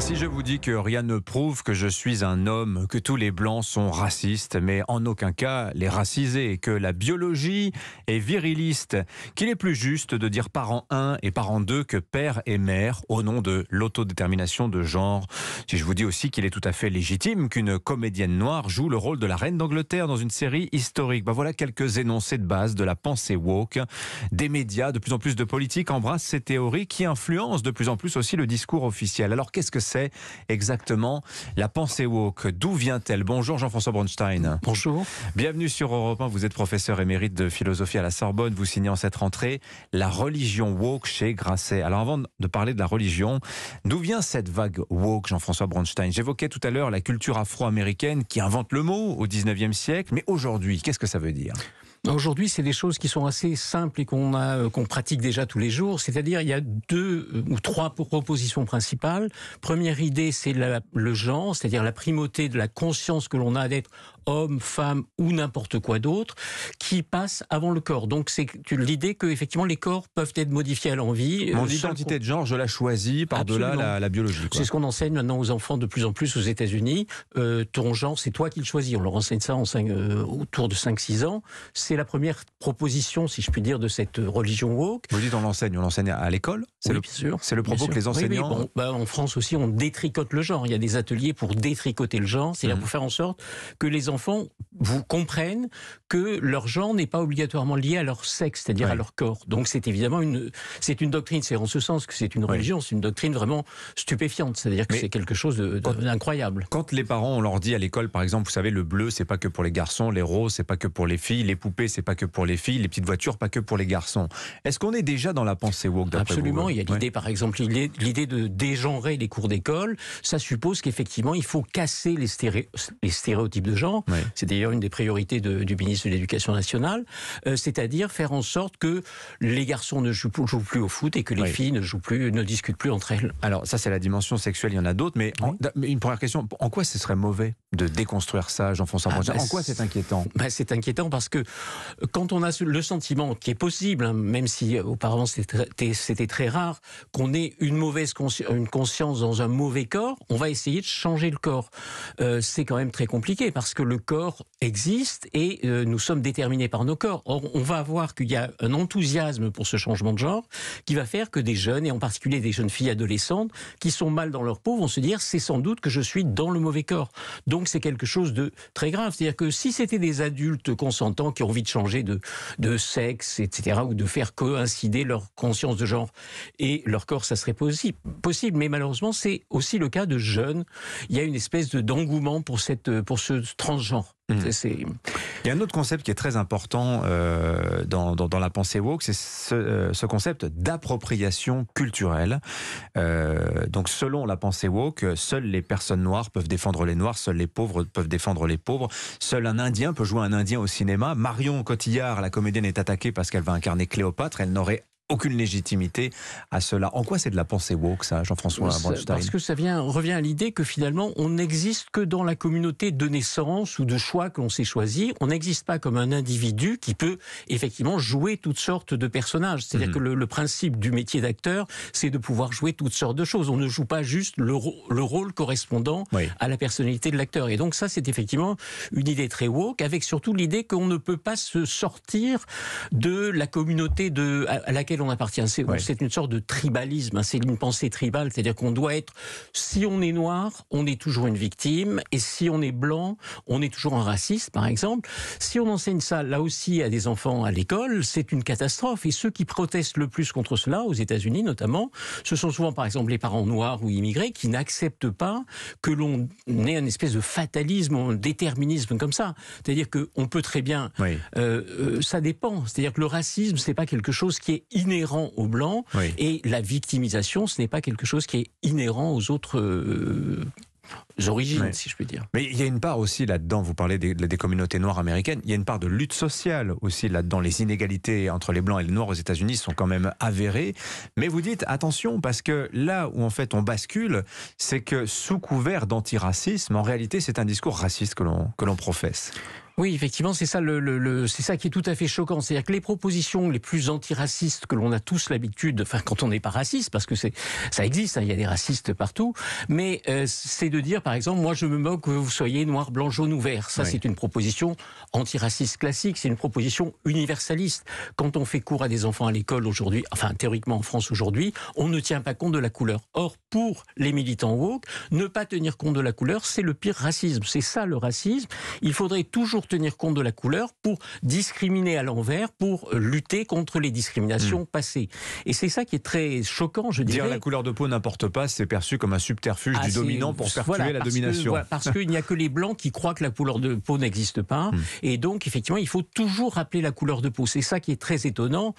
Si je vous dis que rien ne prouve que je suis un homme, que tous les blancs sont racistes, mais en aucun cas les racisés, que la biologie est viriliste, qu'il est plus juste de dire parent 1 et parent 2 que père et mère au nom de l'autodétermination de genre. Si je vous dis aussi qu'il est tout à fait légitime qu'une comédienne noire joue le rôle de la reine d'Angleterre dans une série historique. Ben voilà quelques énoncés de base de la pensée woke, des médias, de plus en plus de politiques embrassent ces théories qui influencent de plus en plus aussi le discours officiel. Alors qu'est-ce que c'est exactement la pensée woke D'où vient-elle Bonjour Jean-François Bronstein. Bonjour. Bienvenue sur Europe 1. Vous êtes professeur émérite de philosophie à la Sorbonne. Vous signez en cette rentrée La religion woke chez Grasset. Alors, avant de parler de la religion, d'où vient cette vague woke, Jean-François Bronstein J'évoquais tout à l'heure la culture afro-américaine qui invente le mot au 19e siècle. Mais aujourd'hui, qu'est-ce que ça veut dire bah, aujourd'hui, c'est des choses qui sont assez simples et qu'on a, euh, qu'on pratique déjà tous les jours. C'est-à-dire, il y a deux euh, ou trois propositions principales. Première idée, c'est le genre, c'est-à-dire la primauté de la conscience que l'on a d'être hommes, femmes ou n'importe quoi d'autre, qui passent avant le corps. Donc c'est l'idée que effectivement les corps peuvent être modifiés à l'envie. Euh, Mon identité de genre, je la choisis par-delà la, biologie. C'est ce qu'on enseigne maintenant aux enfants de plus en plus aux États-Unis. Euh, ton genre, c'est toi qui le choisis. On leur enseigne ça euh, autour de 5-6 ans. C'est la première proposition, si je puis dire, de cette religion woke. Vous dites on l'enseigne, on l'enseigne à l'école. C'est le, C'est le propos que les enseignants. Bah, en France aussi, on détricote le genre. Il y a des ateliers pour détricoter le genre, c'est-à-dire mmh. pour faire en sorte que les enfants vous comprennent que leur genre n'est pas obligatoirement lié à leur sexe, c'est-à-dire à leur corps. Donc c'est évidemment une, c'est une doctrine, c'est en ce sens que c'est une religion, c'est une doctrine vraiment stupéfiante, c'est-à-dire que c'est quelque chose d'incroyable. Quand, les parents, on leur dit à l'école, par exemple, vous savez, le bleu, c'est pas que pour les garçons, les roses, c'est pas que pour les filles, les poupées, c'est pas que pour les filles, les petites voitures, pas que pour les garçons. Est-ce qu'on est déjà dans la pensée woke Absolument, vous, il y a l'idée, par exemple, l'idée de dégenrer les cours d'école, ça suppose qu'effectivement, il faut casser les stéréotypes de genre c'est d'ailleurs une des priorités du ministre de l'Éducation nationale, euh, c'est-à-dire faire en sorte que les garçons ne jouent, plus au foot et que les filles ne jouent plus, ne discutent plus entre elles. Alors ça, c'est la dimension sexuelle. Il y en a d'autres, mais une première question en quoi ce serait mauvais de déconstruire ça, Jean-François ah, bah, En quoi c'est inquiétant bah, C'est inquiétant parce que euh, quand on a le sentiment qui est possible, hein, même si euh, auparavant c'était très rare, qu'on ait une mauvaise une conscience dans un mauvais corps, on va essayer de changer le corps. c'est quand même très compliqué parce que le corps existe et euh, nous sommes déterminés par nos corps. Or, on va voir qu'il y a un enthousiasme pour ce changement de genre qui va faire que des jeunes, et en particulier des jeunes filles adolescentes, qui sont mal dans leur peau, vont se dire c'est sans doute que je suis dans le mauvais corps. Donc c'est quelque chose de très grave. C'est-à-dire que si c'était des adultes consentants qui ont envie de changer de, de sexe, etc., ou de faire coïncider leur conscience de genre et leur corps, ça serait possible. Mais malheureusement, c'est aussi le cas de jeunes. Il y a une espèce d'engouement pour, cette, pour ce transgenre genre, mmh. Il y a un autre concept qui est très important euh, dans, la pensée woke, c'est ce, euh, concept d'appropriation culturelle. Euh, donc selon la pensée woke, seules les personnes noires peuvent défendre les noirs, seuls les pauvres peuvent défendre les pauvres, seul un Indien peut jouer un Indien au cinéma. Marion Cotillard, la comédienne, est attaquée parce qu'elle va incarner Cléopâtre. Elle n'aurait aucune légitimité à cela. En quoi c'est de la pensée woke, ça, Jean-François Parce que ça vient, revient à l'idée que finalement, on n'existe que dans la communauté de naissance ou de choix que l'on s'est choisi. On n'existe pas comme un individu qui peut effectivement jouer toutes sortes de personnages. C'est-à-dire mhm. que le, principe du métier d'acteur, c'est de pouvoir jouer toutes sortes de choses. On ne joue pas juste le, rôle correspondant à la personnalité de l'acteur. Et donc ça, c'est effectivement une idée très woke, avec surtout l'idée qu'on ne peut pas se sortir de la communauté de, à laquelle appartient. C'est une sorte de tribalisme, hein. c'est une pensée tribale, c'est-à-dire qu'on doit être, si on est noir, on est toujours une victime, et si on est blanc, on est toujours un raciste, par exemple. Si on enseigne ça, là aussi, à des enfants à l'école, c'est une catastrophe. Et ceux qui protestent le plus contre cela, aux États-Unis notamment, ce sont souvent, par exemple, les parents noirs ou immigrés qui n'acceptent pas que l'on ait une espèce de fatalisme, un déterminisme comme ça. C'est-à-dire qu'on peut très bien... Euh, euh, ça dépend. C'est-à-dire que le racisme, c'est pas quelque chose qui est inhérent aux Blancs, et la victimisation, ce n'est pas quelque chose qui est inhérent aux autres... Euh, origines, si je puis dire. Mais il y a une part aussi là-dedans, vous parlez des, des, communautés noires américaines, il y a une part de lutte sociale aussi là-dedans. Les inégalités entre les blancs et les noirs aux États-Unis sont quand même avérées. Mais vous dites attention, parce que là où en fait on bascule, c'est que sous couvert d'antiracisme, en réalité c'est un discours raciste que l'on professe. Oui, effectivement, c'est ça, le, c'est ça qui est tout à fait choquant. C'est-à-dire que les propositions les plus antiracistes que l'on a tous l'habitude, enfin quand on n'est pas raciste, parce que c'est ça existe, hein, il y a des racistes partout, mais euh, c'est de dire, par exemple, moi je me moque que vous soyez noir, blanc, jaune ou vert. Ça, c'est une proposition antiraciste classique, c'est une proposition universaliste. Quand on fait cours à des enfants à l'école aujourd'hui, enfin théoriquement en France aujourd'hui, on ne tient pas compte de la couleur. Or, pour les militants woke, ne pas tenir compte de la couleur, c'est le pire racisme. C'est ça le racisme. Il faudrait toujours tenir compte de la couleur pour discriminer à l'envers, pour euh, lutter contre les discriminations hmm. passées. Et c'est ça qui est très choquant, je dirais. Dire la couleur de peau n'importe pas, c'est perçu comme un subterfuge ah, du dominant pour perpétuer la domination. parce qu'il n'y a que les blancs qui croient que la couleur de peau n'existe pas. Hmm. Et donc, effectivement, il faut toujours rappeler la couleur de peau. C'est ça qui est très étonnant.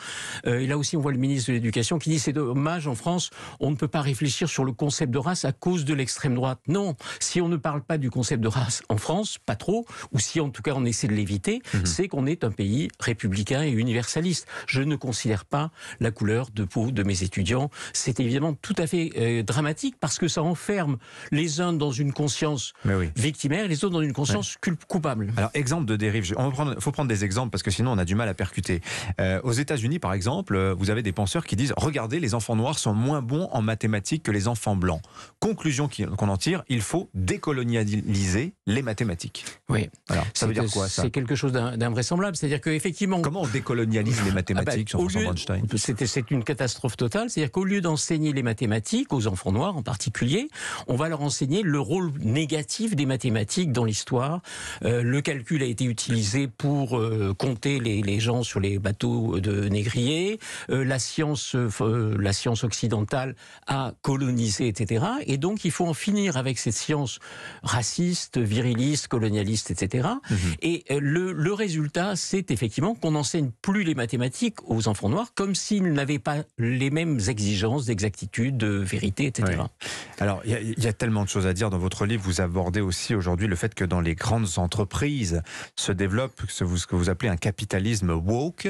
Euh, et là aussi, on voit le ministre de l'Éducation qui dit c'est dommage en France, on ne peut pas réfléchir sur le concept de race à cause de l'extrême droite. Non, si on ne parle pas du concept de race en France, pas trop, ou si en tout cas on essaie de l'éviter, mhm. c'est qu'on est un pays républicain et universaliste. Je ne considère pas la couleur de peau de mes étudiants. C'est évidemment tout à fait euh, dramatique parce que ça enferme les uns dans une conscience victimaire et les autres dans une conscience coupable. Alors, exemple de dérive, il prendre... faut prendre des exemples parce que sinon on a du mal à percuter. Euh, aux États-Unis, par exemple, euh, vous avez des penseurs qui disent Regardez, les enfants noirs sont moins bons en mathématiques que les enfants blancs. Conclusion qu'on en tire il faut décolonialiser les mathématiques. Oui. Alors, ça veut dire c'est quelque chose d'invraisemblable. C'est-à-dire qu'effectivement. Comment on décolonialise les ah bah, mathématiques, ah françois C'est une catastrophe totale. C'est-à-dire qu'au lieu d'enseigner les mathématiques, aux enfants noirs en particulier, on va leur enseigner le rôle négatif des mathématiques dans l'histoire. Euh, le calcul a été utilisé pour euh, compter les, gens sur les bateaux de négriers. Euh, la, science, la science occidentale a colonisé, etc. Et donc, il faut en finir avec cette science raciste, viriliste, colonialiste, etc. Mm. Et euh, le, résultat, c'est effectivement qu'on n'enseigne plus les mathématiques aux enfants noirs comme s'ils n'avaient pas les mêmes exigences d'exactitude, de vérité, etc. Alors, il y, a tellement de choses à dire dans votre livre. Vous abordez aussi aujourd'hui le fait que dans les grandes entreprises se développe ce, ce que vous appelez un capitalisme woke,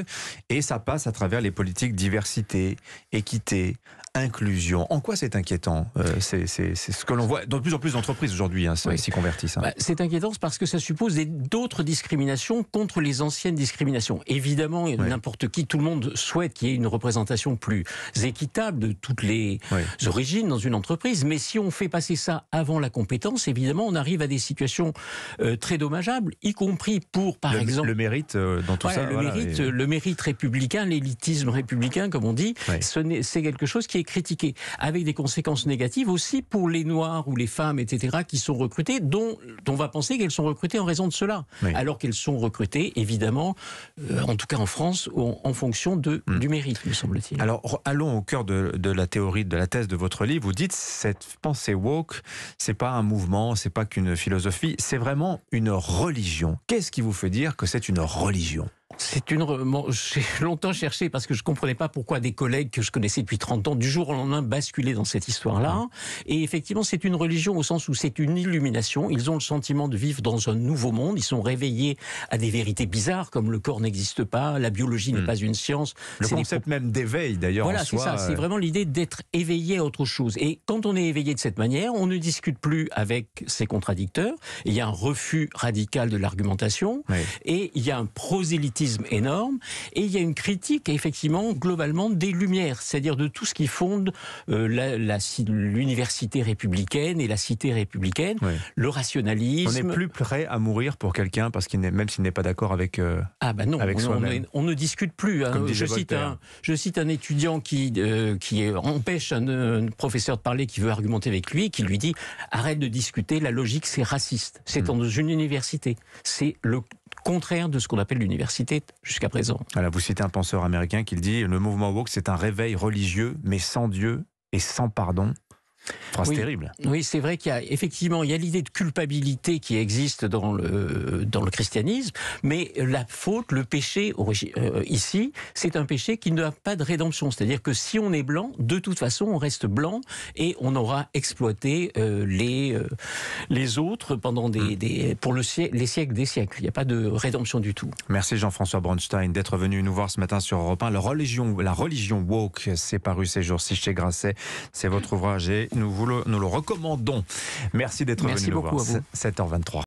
et ça passe à travers les politiques diversité, équité, inclusion. En quoi c'est inquiétant euh, C'est ce que l'on voit dans de plus en plus d'entreprises aujourd'hui hein, s'y convertissent. Hein. Bah, c'est inquiétant parce que ça suppose d'autres discriminations contre les anciennes discriminations. Évidemment, n'importe qui, tout le monde souhaite qu'il y ait une représentation plus équitable de toutes les origines dans une entreprise, mais si on fait passer ça avant la compétence, évidemment, on arrive à des situations euh, très dommageables, y compris pour, par exemple... Le mérite euh, dans tout ça. Le, mérite, le mérite républicain, l'élitisme républicain, comme on dit, c'est quelque chose qui est Critiquée avec des conséquences négatives aussi pour les Noirs ou les femmes, etc., qui sont recrutés, dont on va penser qu'elles sont recrutées en raison de cela, alors qu'elles sont recrutées, évidemment, euh, en tout cas en France, en, fonction de, hmm. du mérite, me semble-t-il. Alors, allons au cœur de, la théorie, de la thèse de votre livre. Vous dites, cette pensée woke, c'est pas un mouvement, c'est pas qu'une philosophie, c'est vraiment une religion. Qu'est-ce qui vous fait dire que c'est une religion c'est une. j'ai longtemps cherché parce que je comprenais pas pourquoi des collègues que je connaissais depuis 30 ans, du jour au lendemain, basculaient dans cette histoire-là. Mmh. Et effectivement, c'est une religion au sens où c'est une illumination. Ils ont le sentiment de vivre dans un nouveau monde. Ils sont réveillés à des vérités bizarres comme le corps n'existe pas, la biologie n'est mmh. pas une science. Le concept même d'éveil, d'ailleurs. Voilà, c'est ça. C'est euh, vraiment l'idée d'être éveillé à autre chose. Et quand on est éveillé de cette manière, on ne discute plus avec ses contradicteurs. Il y a un refus radical de l'argumentation et il y a un prosélytisme énorme, et il y a une critique effectivement globalement des Lumières, c'est-à-dire de tout ce qui fonde euh, l'université républicaine et la cité républicaine, le rationalisme. On n'est plus prêt à mourir pour quelqu'un parce qu'il même s'il n'est pas d'accord avec. Euh, ah ben non, on, ne discute plus. Hein. Je, cite un, je cite un étudiant qui euh, qui empêche un, professeur de parler, qui veut argumenter avec lui, qui lui dit arrête de discuter, la logique c'est raciste. C'est hmm. dans une université, c'est le contraire de ce qu'on appelle l'université jusqu'à présent. Alors vous citez un penseur américain qui dit le mouvement woke c'est un réveil religieux mais sans Dieu et sans pardon oui, terrible. Oui, c'est vrai qu'il y a effectivement il y a l'idée de culpabilité qui existe dans le dans le christianisme, mais la faute, le péché euh, ici, c'est un péché qui n'a pas de rédemption. C'est-à-dire que si on est blanc, de toute façon, on reste blanc et on aura exploité euh, les euh, les autres pendant des, mm. des pour le les siècles des siècles. Il n'y a pas de rédemption du tout. Merci Jean-François Bronstein d'être venu nous voir ce matin sur Europe 1. La religion, la religion woke, s'est paru ces jours-ci chez Grasset. C'est votre ouvrage et nous, vous le, nous le recommandons. Merci d'être venu nous beaucoup voir. 7h23.